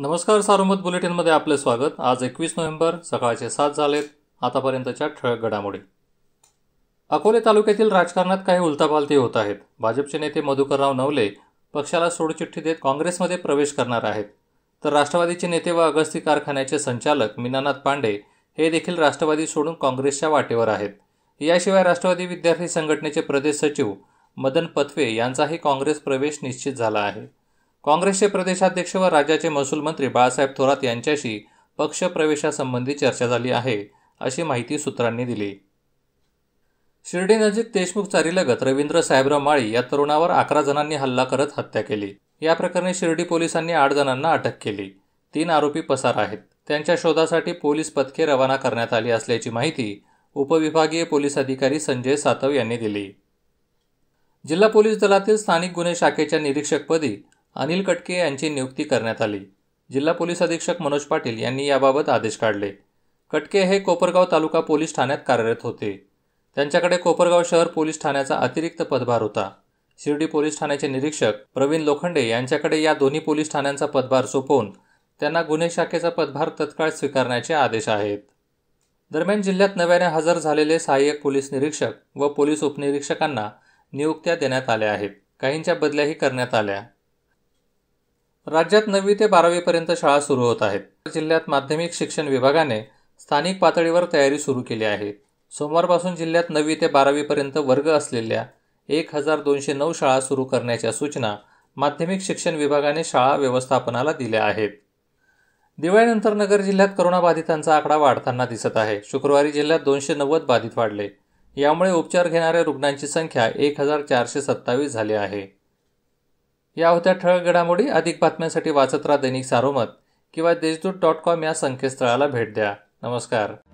नमस्कार सारोमत बुलेटिनमध्ये आपलं स्वागत आज एकवीस नोव्हेंबर सकाळचे सात झालेत आतापर्यंतच्या ठळक घडामोडी अकोले तालुक्यातील राजकारणात काही उलथापालथी होत आहेत भाजपचे नेते मधुकरराव नवले पक्षाला सोडचिठ्ठी देत काँग्रेसमध्ये प्रवेश करणार आहेत तर राष्ट्रवादीचे नेते व अगस्ती कारखान्याचे संचालक मीनानाथ पांडे हे देखील राष्ट्रवादी सोडून काँग्रेसच्या वाटेवर आहेत याशिवाय राष्ट्रवादी विद्यार्थी संघटनेचे प्रदेश सचिव मदन पथवे यांचाही काँग्रेस प्रवेश निश्चित झाला आहे काँग्रेसचे प्रदेशाध्यक्ष व राज्याचे महसूल मंत्री बाळासाहेब थोरात यांच्याशी पक्षप्रवेशासंबंधी चर्चा झाली आहे अशी माहिती सूत्रांनी दिली शिर्डीनजीक देशमुख चारीलगत रवींद्र साहेबराव माळी या तरुणावर अकरा जणांनी हल्ला करत हत्या केली या प्रकरणी शिर्डी पोलिसांनी आठ जणांना अटक केली तीन आरोपी पसार आहेत त्यांच्या शोधासाठी पोलीस पथके रवाना करण्यात आली असल्याची माहिती उपविभागीय पोलीस अधिकारी संजय सातव यांनी दिली जिल्हा पोलीस दलातील स्थानिक गुन्हे शाखेच्या निरीक्षकपदी अनिल कटके यांची नियुक्ती करण्यात आली जिल्हा पोलीस अधीक्षक मनोज पाटील यांनी याबाबत आदेश काढले कटके हे कोपरगाव तालुका पोलीस ठाण्यात कार्यरत होते त्यांच्याकडे कोपरगाव शहर पोलीस ठाण्याचा अतिरिक्त पदभार होता शिर्डी पोलीस ठाण्याचे निरीक्षक प्रवीण लोखंडे यांच्याकडे या दोन्ही पोलीस ठाण्यांचा पदभार सोपवून त्यांना गुन्हे शाखेचा पदभार तत्काळ स्वीकारण्याचे आदेश आहेत दरम्यान जिल्ह्यात नव्याने हजर झालेले सहाय्यक पोलीस निरीक्षक व पोलीस उपनिरीक्षकांना नियुक्त्या देण्यात आल्या आहेत काहींच्या बदल्याही करण्यात आल्या राज्यात नववी ते बारावीपर्यंत शाळा सुरू होत आहेत जिल्ह्यात माध्यमिक शिक्षण विभागाने स्थानिक पातळीवर तयारी सुरू केली आहे सोमवारपासून जिल्ह्यात नववी ते बारावीपर्यंत वर्ग असलेल्या एक हजार दोनशे नऊ शाळा सुरू करण्याच्या सूचना माध्यमिक शिक्षण विभागाने शाळा व्यवस्थापनाला दिल्या आहेत दिवाळीनंतर नगर जिल्ह्यात करोनाबाधितांचा आकडा वाढताना दिसत आहे शुक्रवारी जिल्ह्यात दोनशे नव्वद बाधित वाढले यामुळे उपचार घेणाऱ्या रुग्णांची संख्या एक हजार चारशे सत्तावीस झाली आहे या होत्या ठळक घडामोडी अधिक बातम्यांसाठी वाचत राहा दैनिक सारोमत किंवा देशदूत डॉट कॉम या संकेतस्थळाला भेट द्या नमस्कार